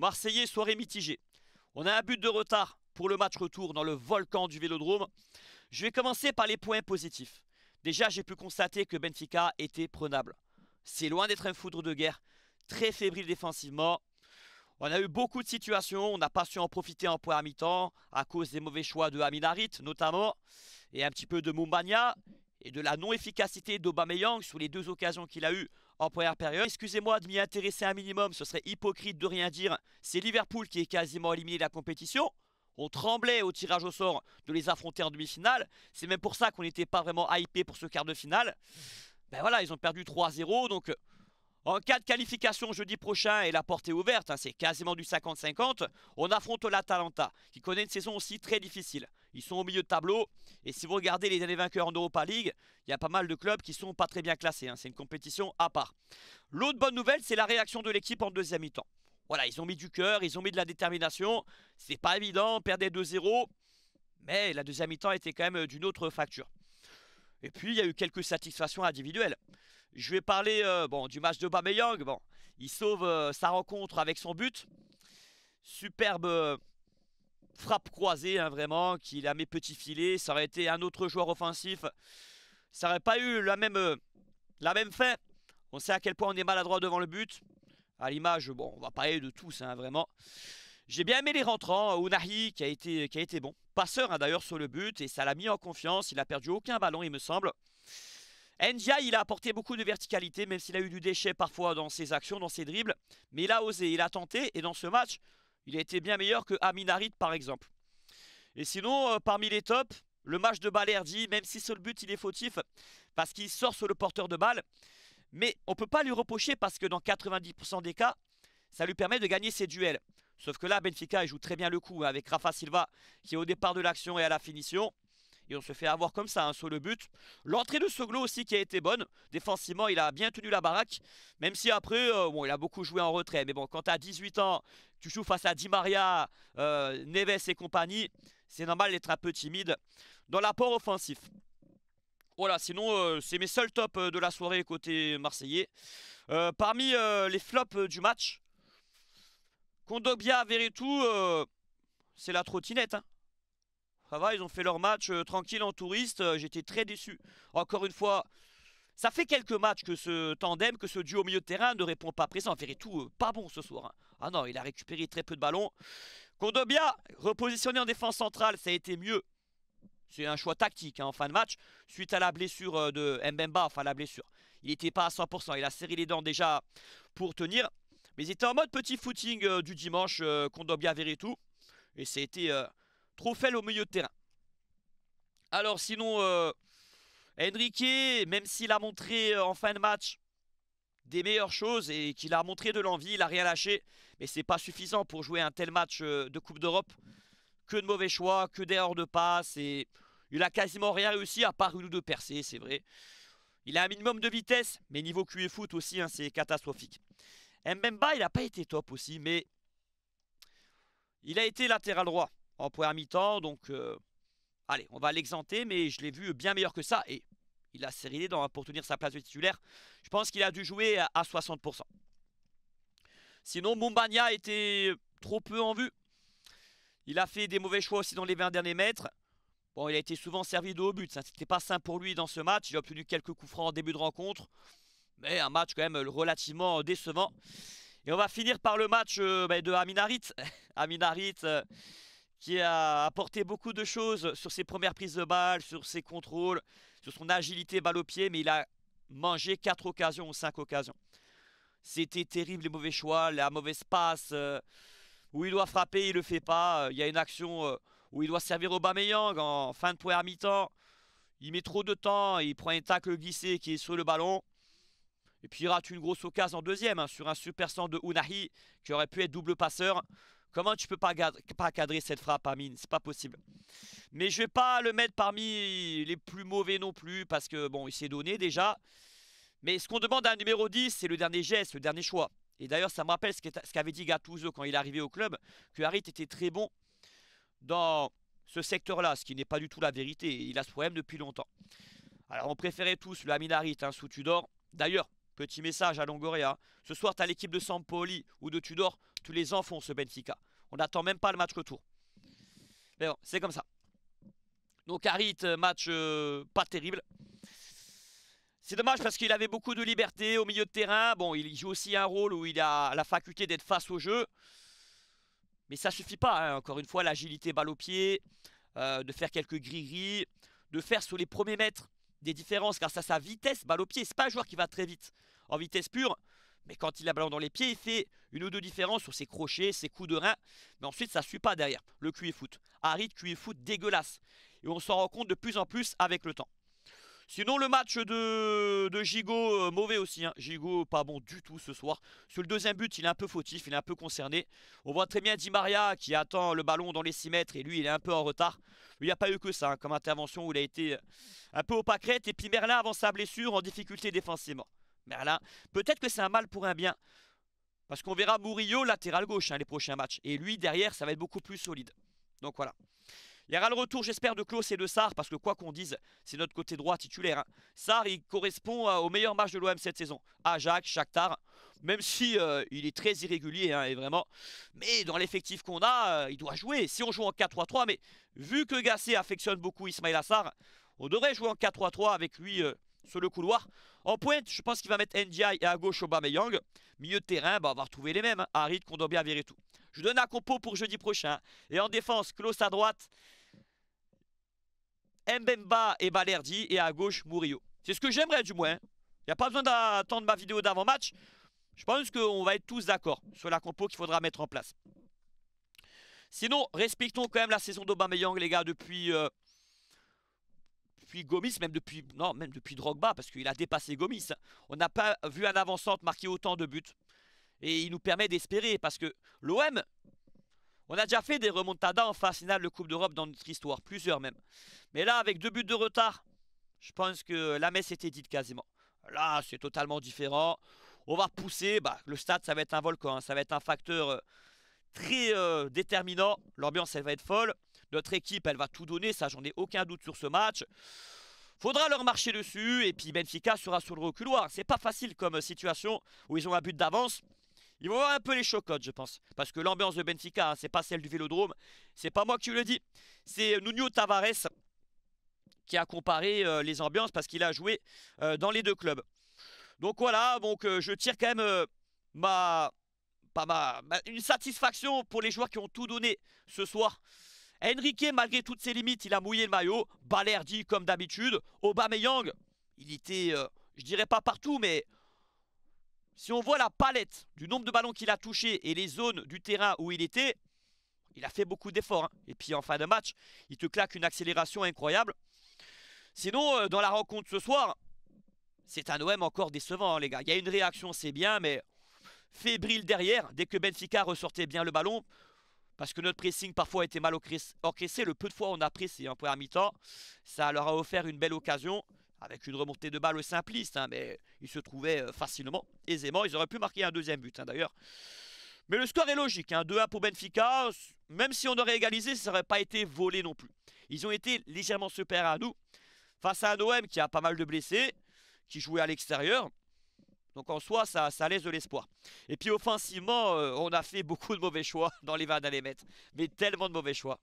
Marseillais, soirée mitigée. On a un but de retard pour le match retour dans le volcan du Vélodrome. Je vais commencer par les points positifs. Déjà, j'ai pu constater que Benfica était prenable. C'est loin d'être un foudre de guerre, très fébrile défensivement. On a eu beaucoup de situations, on n'a pas su en profiter en point à mi-temps à cause des mauvais choix de Aminarite notamment, et un petit peu de Mumbania et de la non-efficacité d'Aubameyang sur les deux occasions qu'il a eues en première période. Excusez-moi de m'y intéresser un minimum, ce serait hypocrite de rien dire. C'est Liverpool qui est quasiment éliminé de la compétition. On tremblait au tirage au sort de les affronter en demi-finale. C'est même pour ça qu'on n'était pas vraiment hypé pour ce quart de finale. Ben voilà, ils ont perdu 3-0, donc euh, en cas de qualification jeudi prochain et la porte est ouverte, hein, c'est quasiment du 50-50, on affronte l'Atalanta qui connaît une saison aussi très difficile. Ils sont au milieu de tableau et si vous regardez les derniers vainqueurs en Europa League, il y a pas mal de clubs qui sont pas très bien classés. Hein, c'est une compétition à part. L'autre bonne nouvelle, c'est la réaction de l'équipe en deuxième mi-temps. Voilà, ils ont mis du cœur, ils ont mis de la détermination. C'est pas évident, perdait 2-0, mais la deuxième mi-temps était quand même euh, d'une autre facture. Et puis, il y a eu quelques satisfactions individuelles. Je vais parler euh, bon, du match de Bameyang. Bon, il sauve euh, sa rencontre avec son but. Superbe euh, frappe croisée, hein, vraiment, qu'il a mis petit filet. Ça aurait été un autre joueur offensif. Ça n'aurait pas eu la même, la même fin. On sait à quel point on est maladroit devant le but. À l'image, bon, on va parler de tous, hein, vraiment. J'ai bien aimé les rentrants. Ounahi qui a été, qui a été bon. Passeur hein, d'ailleurs sur le but et ça l'a mis en confiance. Il n'a perdu aucun ballon, il me semble. Ndia, il a apporté beaucoup de verticalité, même s'il a eu du déchet parfois dans ses actions, dans ses dribbles. Mais il a osé, il a tenté, et dans ce match, il a été bien meilleur que Aminarit par exemple. Et sinon, euh, parmi les tops, le match de Balerdi, même si sur le but il est fautif, parce qu'il sort sur le porteur de balle. Mais on ne peut pas lui reprocher parce que dans 90% des cas, ça lui permet de gagner ses duels. Sauf que là, Benfica il joue très bien le coup hein, avec Rafa Silva qui est au départ de l'action et à la finition et on se fait avoir comme ça un hein, sur le but. L'entrée de Soglo aussi qui a été bonne. Défensivement, il a bien tenu la baraque. Même si après, euh, bon, il a beaucoup joué en retrait. Mais bon, quand as 18 ans, tu joues face à Di Maria, euh, Neves et compagnie, c'est normal d'être un peu timide dans l'apport offensif. Voilà, sinon, euh, c'est mes seuls tops de la soirée côté marseillais. parmi les flops du match, Kondogbia, Veretout, c'est la trottinette. Hein ils ont fait leur match euh, tranquille en touriste. Euh, j'étais très déçu. Encore une fois, ça fait quelques matchs que ce tandem, que ce duo au milieu de terrain ne répond pas présent. Verretou, tout euh, pas bon ce soir. Hein. Ah non, il a récupéré très peu de ballons. Kondobia, repositionné en défense centrale, ça a été mieux. C'est un choix tactique hein, en fin de match, suite à la blessure de Mbemba, enfin la blessure. Il n'était pas à 100%, il a serré les dents déjà pour tenir. Mais il était en mode petit footing du dimanche, euh, Kondobia tout, Et a été trop au milieu de terrain. Alors sinon, euh, Enrique, même s'il a montré euh, en fin de match des meilleures choses et qu'il a montré de l'envie, il n'a rien lâché, mais c'est pas suffisant pour jouer un tel match euh, de Coupe d'Europe. Que de mauvais choix, que d'erreurs de passe et il a quasiment rien réussi à part une ou deux percées, c'est vrai. Il a un minimum de vitesse, mais niveau QE foot aussi, hein, c'est catastrophique. Mbemba, il n'a pas été top aussi, mais il a été latéral droit en première mi-temps. Donc, euh, allez, on va l'exenter, mais je l'ai vu bien meilleur que ça. Et il a serré dans pour tenir sa place de titulaire. Je pense qu'il a dû jouer à, 60%. Sinon, Mumbania était trop peu en vue. Il a fait des mauvais choix aussi dans les 20 derniers mètres. Bon, il a été souvent servi de haut but. Ça, hein. n'était pas sain pour lui dans ce match. Il a obtenu quelques coups francs en début de rencontre. Mais un match quand même relativement décevant. Et on va finir par le match euh, ben, de Aminarit. Aminarit... Euh, qui a apporté beaucoup de choses sur ses premières prises de balle, sur ses contrôles, sur son agilité balle au pied, mais il a mangé quatre occasions ou 5 occasions. C'était terrible les mauvais choix, la mauvaise passe, euh, où il doit frapper, il ne le fait pas. Euh, il y a une action euh, où il doit servir Aubameyang en fin de à mi-temps. Il met trop de temps, il prend un tacle glissé qui est sur le ballon. Et puis il rate une grosse occasion en deuxième hein, sur un super centre de Unahi qui aurait pu être double passeur. Comment tu peux pas, pas cadrer cette frappe, Amine C'est pas possible. Mais je vais pas le mettre parmi les plus mauvais non plus, parce que bon, il s'est donné déjà. Mais ce qu'on demande à un numéro 10, c'est le dernier geste, le dernier choix. Et d'ailleurs, ça me rappelle ce qu'avait dit Gattuso quand il est arrivé au club, que Harit était très bon dans ce secteur-là, ce qui n'est pas du tout la vérité. Il a ce problème depuis longtemps. Alors, on préférait tous le Amin Harit hein, sous Tudor. D'ailleurs, Petit message à Longoria. Ce soir, tu as l'équipe de Sampoli ou de Tudor. Tous les enfants ce Benfica. On n'attend même pas le match retour. Mais bon, c'est comme ça. Donc, Harit, euh, match euh, pas terrible. C'est dommage parce qu'il avait beaucoup de liberté au milieu de terrain. Bon, il joue aussi un rôle où il a la faculté d'être face au jeu. Mais ça suffit pas, hein. encore une fois, l'agilité balle au pied, euh, de faire quelques gris de faire sur les premiers mètres des différences grâce à sa vitesse, balle au pied. C'est pas un joueur qui va très vite en vitesse pure, mais quand il a ballon dans les pieds, il fait une ou deux différences sur ses crochets, ses coups de rein, mais ensuite ça suit pas derrière. Le QI foot. Harit, et foot dégueulasse. Et on s'en rend compte de plus en plus avec le temps. Sinon, le match de, Gigot, euh, mauvais aussi. Hein. Gigot, pas bon du tout ce soir. Sur le deuxième but, il est un peu fautif, il est un peu concerné. On voit très bien Di Maria qui attend le ballon dans les 6 mètres et lui, il est un peu en retard. Il n'y a pas eu que ça hein, comme intervention où il a été euh, un peu au Et puis Merlin, avant sa blessure, en difficulté défensivement. Merlin, peut-être que c'est un mal pour un bien. Parce qu'on verra Murillo latéral gauche hein, les prochains matchs. Et lui, derrière, ça va être beaucoup plus solide. Donc voilà. Il y aura le retour, j'espère, de Klaus et de Sarr. parce que quoi qu'on dise, c'est notre côté droit titulaire. Hein. Sarr, il correspond euh, au meilleur match de l'OM cette saison. Ajax, Shakhtar, même si euh, il est très irrégulier, hein, et vraiment. Mais dans l'effectif qu'on a, euh, il doit jouer. Si on joue en 4-3-3, mais vu que Gassé affectionne beaucoup Ismail Assar, on devrait jouer en 4-3-3 avec lui sur le couloir. En pointe, je pense qu'il va mettre Ndiaye et à gauche Aubameyang. Milieu de terrain, bah, on va retrouver les mêmes. qu'on hein. doit bien virer tout. Je donne un compo pour jeudi prochain. Et en défense, Klaus à droite. Mbemba et Balerdi et à gauche Murillo. C'est ce que j'aimerais du moins. Hein. Il n'y a pas besoin d'attendre ma vidéo d'avant-match. Je pense qu'on va être tous d'accord sur la compo qu'il faudra mettre en place. Sinon, respectons quand même la saison d'Obameyang, les gars, euh, depuis, Gomis, même depuis, non, même depuis Drogba, parce qu'il a dépassé Gomis. Hein. On n'a pas vu un avant marquer autant de buts. Et il nous permet d'espérer, parce que l'OM, on a déjà fait des remontadas en finale de Coupe d'Europe dans notre histoire, plusieurs même. Mais là, avec deux buts de retard, je pense que la messe était dite quasiment. Là, c'est totalement différent. On va pousser. Bah, le stade, ça va être un volcan. Hein. Ça va être un facteur euh, très euh, déterminant. L'ambiance, elle va être folle. Notre équipe, elle va tout donner. Ça, j'en ai aucun doute sur ce match. Faudra leur marcher dessus. Et puis, Benfica sera sur le reculoir. C'est pas facile comme euh, situation où ils ont un but d'avance. Ils vont voir un peu les chocottes, je pense. Parce que l'ambiance de Benfica, ce hein, c'est pas celle du Vélodrome. C'est pas moi qui le dis. C'est Nuno Tavares qui a comparé euh, les ambiances parce qu'il a joué euh, dans les deux clubs. Donc voilà, donc euh, je tire quand même ma, pas ma, une satisfaction pour les joueurs qui ont tout donné ce soir. Enrique, malgré toutes ses limites, il a mouillé le maillot. Balerdi, comme d'habitude. Aubameyang, il était, je dirais pas partout, mais si on voit la palette du nombre de ballons qu'il a touché et les zones du terrain où il était, il a fait beaucoup d'efforts. Hein. Et puis en fin de match, il te claque une accélération incroyable. Sinon, euh, dans la rencontre ce soir, c'est un OM encore décevant, hein, les gars. Il y a une réaction, c'est bien, mais fébrile derrière, dès que Benfica ressortait bien le ballon, parce que notre pressing parfois était mal orchestré, le peu de fois on a pressé un peu à mi-temps, ça leur a offert une belle occasion avec une remontée de balle simpliste, hein, mais ils se trouvaient euh, facilement, aisément. Ils auraient pu marquer un deuxième but hein, d'ailleurs. Mais le score est logique, hein, 2-1 pour Benfica, même si on aurait égalisé, ça n'aurait pas été volé non plus. Ils ont été légèrement supérieurs à nous, face à un OM qui a pas mal de blessés, qui jouait à l'extérieur. Donc en soi, ça, laisse de l'espoir. Et puis offensivement, euh, on a fait beaucoup de mauvais choix dans les 20 les mettre. Mais tellement de mauvais choix.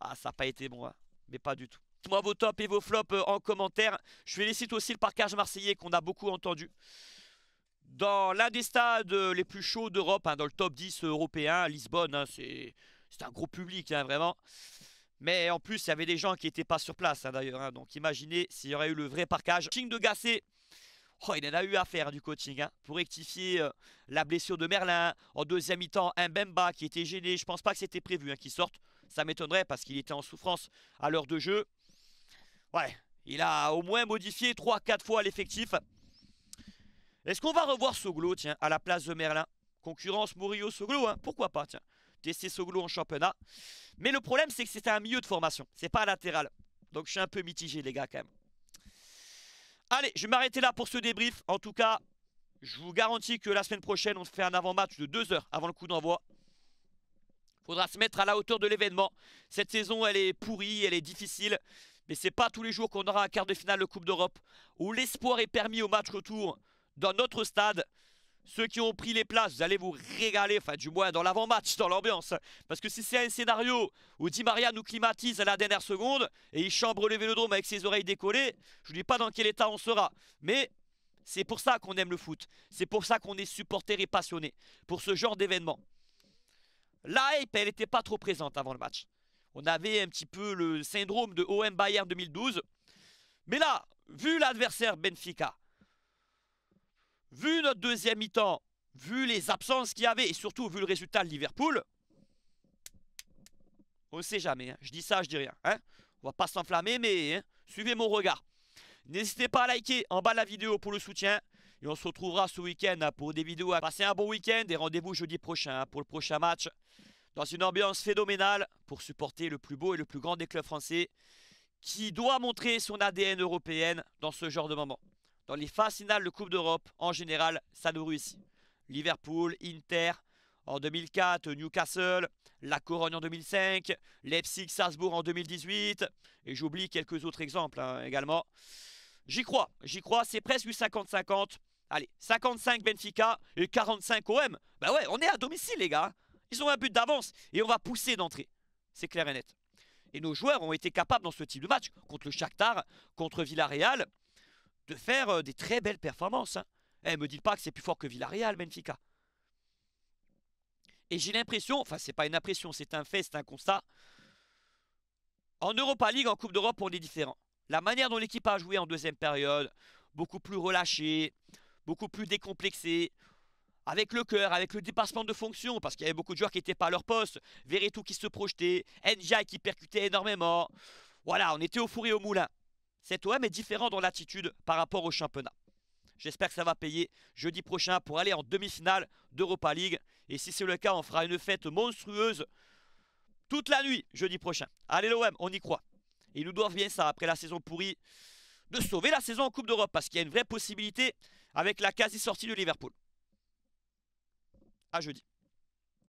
Ah, ça n'a pas été bon, hein. mais pas du tout moi vos tops et vos flops euh, en commentaire. Je vais laisser aussi le parcage marseillais qu'on a beaucoup entendu. Dans l'un des stades les plus chauds d'Europe, hein, dans le top 10 européen, Lisbonne, hein, c'est un gros public, hein, vraiment. Mais en plus, il y avait des gens qui n'étaient pas sur place, d'ailleurs. donc imaginez s'il y aurait eu le vrai parcage. King de Gassé oh, il en a eu à faire du coaching. pour rectifier euh, la blessure de Merlin. En deuxième mi-temps, un Bemba qui était gêné. Je pense pas que c'était prévu qu'il sorte. Ça m'étonnerait parce qu'il était en souffrance à l'heure de jeu. Ouais, il a au moins modifié 3-4 fois l'effectif. Est-ce qu'on va revoir Soglo, tiens, à la place de Merlin Concurrence Murillo-Soglo, hein, pourquoi pas, tiens. Tester Soglo en championnat. Mais le problème, c'est que c'est un milieu de formation. C'est pas latéral. Donc je suis un peu mitigé, les gars, quand même. Allez, je vais m'arrêter là pour ce débrief. En tout cas, je vous garantis que la semaine prochaine, on fait un avant-match de 2 heures avant le coup d'envoi. Faudra se mettre à la hauteur de l'événement. Cette saison, elle est pourrie, elle est difficile mais c'est pas tous les jours qu'on aura un quart de finale de Coupe d'Europe où l'espoir est permis au match retour dans notre stade. Ceux qui ont pris les places, vous allez vous régaler, enfin du moins dans l'avant-match, dans l'ambiance. Parce que si c'est un scénario où Di Maria nous climatise à la dernière seconde et il chambre le vélodrome avec ses oreilles décollées, je ne dis pas dans quel état on sera. Mais c'est pour ça qu'on aime le foot. C'est pour ça qu'on est supporter et passionné pour ce genre d'événement. La hype, elle n'était pas trop présente avant le match on avait un petit peu le syndrome de OM Bayern 2012. Mais là, vu l'adversaire Benfica, vu notre deuxième mi-temps, vu les absences qu'il y avait et surtout vu le résultat de Liverpool, on ne sait jamais. Hein. Je dis ça, je dis rien. Hein. On ne va pas s'enflammer, mais hein, suivez mon regard. N'hésitez pas à liker en bas de la vidéo pour le soutien. Et on se retrouvera ce week-end pour des vidéos. Passez un bon week-end et rendez-vous jeudi prochain pour le prochain match dans une ambiance phénoménale pour supporter le plus beau et le plus grand des clubs français qui doit montrer son ADN européenne dans ce genre de moment. Dans les phases finales de Coupe d'Europe, en général, ça nous réussit. Liverpool, Inter, en 2004, Newcastle, la Corogne en 2005, Leipzig, Salzbourg en 2018, et j'oublie quelques autres exemples hein, également. J'y crois, j'y crois, c'est presque 50-50. Allez, 55 Benfica et 45 OM. Bah ouais, on est à domicile les gars. Ils ont un but d'avance et on va pousser d'entrée. C'est clair et net. Et nos joueurs ont été capables dans ce type de match, contre le Shakhtar, contre Villarreal, de faire euh, des très belles performances. Hein. Eh, me dites pas que c'est plus fort que Villarreal, Benfica. Et j'ai l'impression, enfin c'est pas une impression, c'est un fait, c'est un constat. En Europa League, en Coupe d'Europe, on est différent. La manière dont l'équipe a joué en deuxième période, beaucoup plus relâchée, beaucoup plus décomplexée, avec le cœur, avec le dépassement de fonction, parce qu'il y avait beaucoup de joueurs qui n'étaient pas à leur poste, Veretout qui se projetait, Njai qui percutait énormément. Voilà, on était au four et au moulin. Cet OM est différent dans l'attitude par rapport au championnat. J'espère que ça va payer jeudi prochain pour aller en demi-finale d'Europa League. Et si c'est le cas, on fera une fête monstrueuse toute la nuit jeudi prochain. Allez l'OM, on y croit. ils nous doivent bien ça après la saison pourrie de sauver la saison en Coupe d'Europe parce qu'il y a une vraie possibilité avec la quasi-sortie de Liverpool. À jeudi.